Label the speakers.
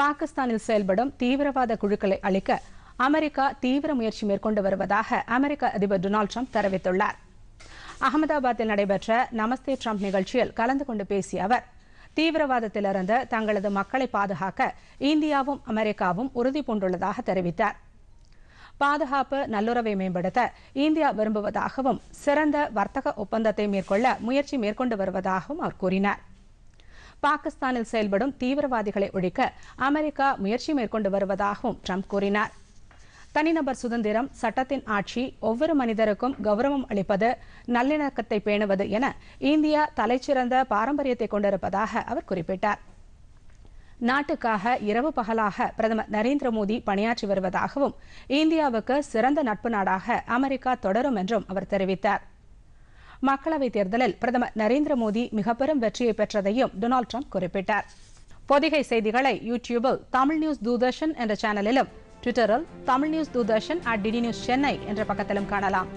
Speaker 1: பாகிஸ்தானில் செயல்படும் தீவிரவாத குழுக்களை அளிக்க அமெரிக்கா தீவிர முயற்சி மேற்கொண்டு வருவதாக அமெரிக்க அதிபர் டொனால்டு ட்ரம்ப் தெரிவித்துள்ளார் அகமதாபாத்தில் நடைபெற்ற நமஸ்தே ட்ரம்ப் நிகழ்ச்சியில் கலந்து கொண்டு பேசிய அவர் தீவிரவாதத்திலிருந்து தங்களது மக்களை பாதுகாக்க இந்தியாவும் அமெரிக்காவும் உறுதிபூண்டுள்ளதாக தெரிவித்தார் பாதுகாப்பு நல்லுறவை மேம்படுத்த இந்தியா விரும்புவதாகவும் சிறந்த வர்த்தக ஒப்பந்தத்தை மேற்கொள்ள முயற்சி மேற்கொண்டு வருவதாகவும் அவர் கூறினாா் பாகிஸ்தானில் செயல்படும் தீவிரவாதிகளை ஒழிக்க அமெரிக்கா முயற்சி மேற்கொண்டு வருவதாகவும் ட்ரம்ப் கூறினார் தனிநபர் சுதந்திரம் சட்டத்தின் ஆட்சி ஒவ்வொரு மனிதருக்கும் கௌரவம் அளிப்பது நல்லிணக்கத்தை பேணுவது என இந்தியா தலைச்சிறந்த பாரம்பரியத்தை கொண்டிருப்பதாக அவர் குறிப்பிட்டார் நாட்டுக்காக இரவு பகலாக பிரதமர் நரேந்திர மோடி பணியாற்றி வருவதாகவும் இந்தியாவுக்கு சிறந்த நட்பு நாடாக அமெரிக்கா தொடரும் என்றும் அவர் தெரிவித்தாா் மக்களவைத் தேர்தலில் பிரதமர் நரேந்திர மோடி மிகப்பெரும் வெற்றியை பெற்றதையும் டொனால்டு ட்ரம்ப் குறிப்பிட்டார் பொதிகை செய்திகளை யூ டியூபில் தமிழ் நியூஸ் தூர்தர்ஷன் என்ற சேனலிலும் ட்விட்டரில் Tamil news Doordarshan at DD news Chennai என்ற பக்கத்திலும் காணலாம்